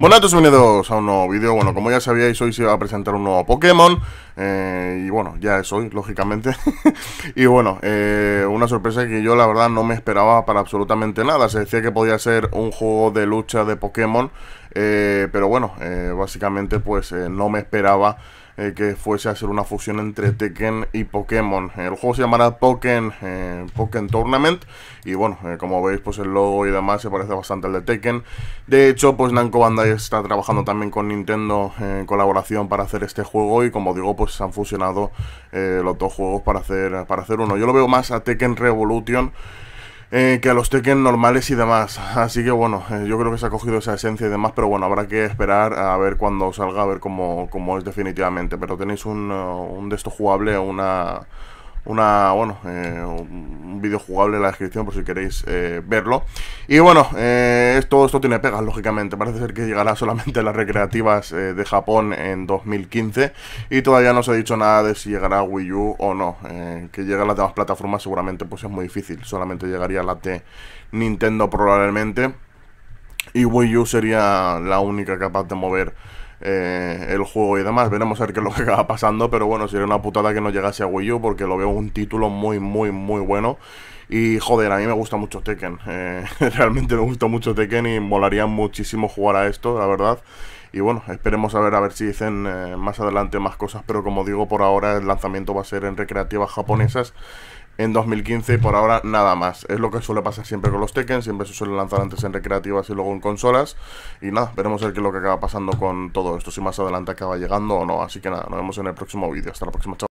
Bueno, bienvenidos a un nuevo vídeo. Bueno, como ya sabíais, hoy se iba a presentar un nuevo Pokémon. Eh, y bueno, ya es hoy, lógicamente. y bueno, eh, una sorpresa que yo la verdad no me esperaba para absolutamente nada. Se decía que podía ser un juego de lucha de Pokémon eh, pero bueno, eh, básicamente pues eh, no me esperaba que fuese a ser una fusión entre Tekken y Pokémon. El juego se llamará Pokémon, Pokémon Tournament y bueno, como veis pues el logo y demás se parece bastante al de Tekken. De hecho pues Namco Bandai está trabajando también con Nintendo en colaboración para hacer este juego y como digo pues se han fusionado los dos juegos para hacer, para hacer uno. Yo lo veo más a Tekken Revolution. Eh, que a los Tekken normales y demás. Así que bueno, eh, yo creo que se ha cogido esa esencia y demás, pero bueno, habrá que esperar a ver cuando salga, a ver cómo, cómo es definitivamente. Pero tenéis un, eh, un de estos jugable, una una, bueno, eh, un vídeo jugable en la descripción por si queréis eh, verlo. Y bueno, eh, todo esto, esto tiene pegas, lógicamente. Parece ser que llegará solamente a las recreativas de Japón en 2015 y todavía no se ha dicho nada de si llegará a Wii U o no. que llegue a las demás plataformas seguramente pues es muy difícil, solamente llegaría a la de Nintendo probablemente y Wii U sería la única capaz de mover eh, el juego y demás. Veremos a ver qué es lo que acaba pasando, pero bueno, sería una putada que no llegase a Wii U porque lo veo un título muy, muy, muy bueno. Y joder, a mí me gusta mucho Tekken. Eh, realmente me gusta mucho Tekken y molaría muchísimo jugar a esto, la verdad. Y bueno, esperemos a ver a ver si dicen eh, más adelante más cosas, pero como digo, por ahora el lanzamiento va a ser en recreativas japonesas en 2015 y por ahora nada más. Es lo que suele pasar siempre con los Tekken, siempre se suele lanzar antes en recreativas y luego en consolas. Y nada, veremos qué es lo que acaba pasando con todo esto, si más adelante acaba llegando o no. Así que nada, nos vemos en el próximo vídeo. Hasta la próxima, chao.